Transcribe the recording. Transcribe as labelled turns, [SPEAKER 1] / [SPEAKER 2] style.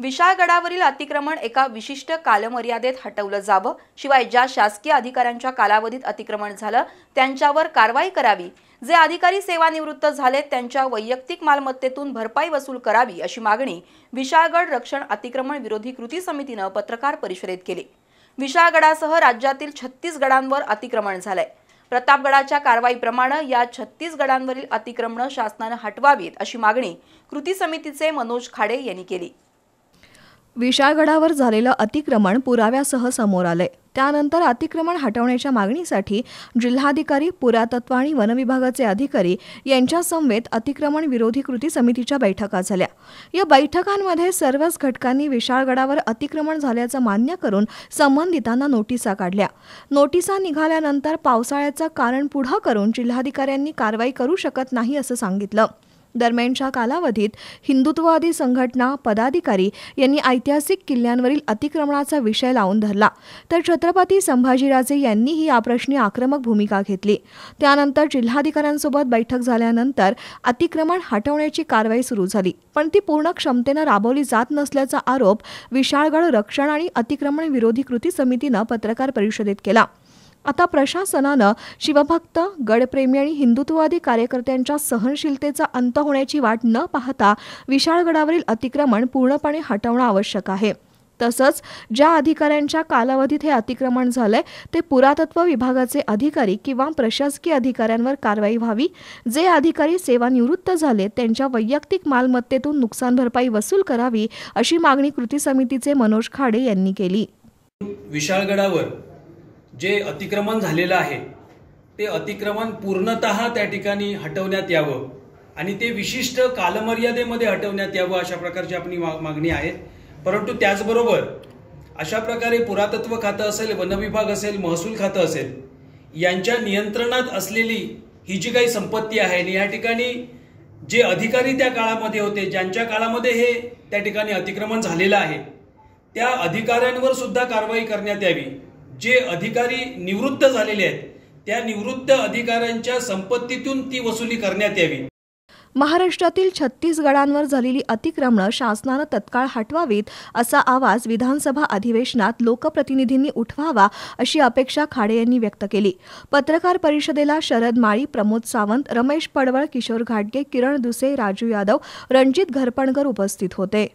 [SPEAKER 1] विशाळगडावरील अतिक्रमण एका विशिष्ट कालमर्यादेत हटवलं जावं शिवाय ज्या शासकीय अधिकाऱ्यांच्या कालावधीत अतिक्रमण झालं त्यांच्यावर कारवाई करावी जे अधिकारी सेवानिवृत्त झालेत त्यांच्या वैयक्तिक मालमत्तेतून भरपाई वसूल करावी अशी मागणी विशाळगड रक्षण अतिक्रमण विरोधी कृती समितीनं पत्रकार परिषदेत केली विशाळगडासह राज्यातील छत्तीस गडांवर अतिक्रमण झालंय प्रतापगडाच्या कारवाईप्रमाणे या छत्तीस गडांवरील अतिक्रमणं शासनानं हटवावीत अशी मागणी कृती समितीचे मनोज खाडे यांनी केली
[SPEAKER 2] विशाळगडावर झालेलं अतिक्रमण पुराव्यासह समोर आलंय त्यानंतर अतिक्रमण हटवण्याच्या मागणीसाठी जिल्हाधिकारी पुरातत्व आणि वनविभागाचे अधिकारी यांच्या समवेत अतिक्रमण विरोधी कृती समितीच्या बैठका झाल्या या बैठकांमध्ये सर्वच घटकांनी विशाळगडावर अतिक्रमण झाल्याचं मान्य करून संबंधितांना नोटिसा काढल्या नोटिसा निघाल्यानंतर पावसाळ्याचं कारण पुढं करून जिल्हाधिकाऱ्यांनी कारवाई करू शकत नाही असं सांगितलं दरम्यानच्या कालावधीत हिंदुत्ववादी संघटना पदाधिकारी यांनी ऐतिहासिक किल्ल्यांवरील अतिक्रमणाचा विषय लावून धरला तर छत्रपती संभाजीराजे यांनीही याप्रश्नी आक्रमक भूमिका घेतली त्यानंतर जिल्हाधिकाऱ्यांसोबत बैठक झाल्यानंतर अतिक्रमण हटवण्याची कारवाई सुरू झाली पण ती पूर्ण क्षमतेनं राबवली जात नसल्याचा आरोप विशाळगड रक्षण आणि अतिक्रमण विरोधी कृती समितीनं पत्रकार परिषदेत केला आता प्रशासनानं शिवभक्त गडप्रेमी आणि हिंदुत्ववादी कार्यकर्त्यांच्या सहनशीलतेचा अंत होण्याची वाट न पाहता विशाळगडावरील अतिक्रमण पूर्णपणे हटवणं आवश्यक आहे तसंच ज्या अधिकाऱ्यांच्या कालावधीत हे अतिक्रमण झालंय ते पुरातत्व विभागाचे अधिकारी किंवा प्रशासकीय अधिकाऱ्यांवर कारवाई व्हावी जे अधिकारी सेवानिवृत्त झाले त्यांच्या वैयक्तिक मालमत्तेतून नुकसान भरपाई वसूल करावी अशी मागणी कृती समितीचे मनोज खाडे यांनी केली
[SPEAKER 3] विशाळगडावर जे अतिक्रमण झालेलं आहे ते अतिक्रमण पूर्णत त्या ठिकाणी हटवण्यात यावं आणि ते विशिष्ट कालमर्यादेमध्ये हटवण्यात यावं अशा प्रकारची आपली मागणी आहे परंतु त्याचबरोबर अशा प्रकारे पुरातत्व खातं असेल वनविभाग असेल महसूल खातं असेल यांच्या नियंत्रणात असलेली ही जी काही संपत्ती आहे आणि या ठिकाणी जे अधिकारी त्या काळामध्ये होते ज्यांच्या काळामध्ये हे त्या ठिकाणी अतिक्रमण झालेलं आहे त्या अधिकाऱ्यांवर सुद्धा कारवाई करण्यात यावी जे अधिकारी निवृत्त झालेले आहेत त्या निवृत्त अधिकाऱ्यांच्या संपत्तीतून ती वसुली करण्यात यावी
[SPEAKER 2] महाराष्ट्रातील छत्तीसगडांवर झालेली अतिक्रमणं शासनानं तत्काळ हटवावीत असा आवाज विधानसभा अधिवेशनात लोकप्रतिनिधींनी उठवावा अशी अपेक्षा खाडे यांनी व्यक्त केली पत्रकार परिषदेला शरद माळी प्रमोद सावंत रमेश पडवळ किशोर घाटगे किरण दुसे राजू यादव रणजित घरपणकर उपस्थित होते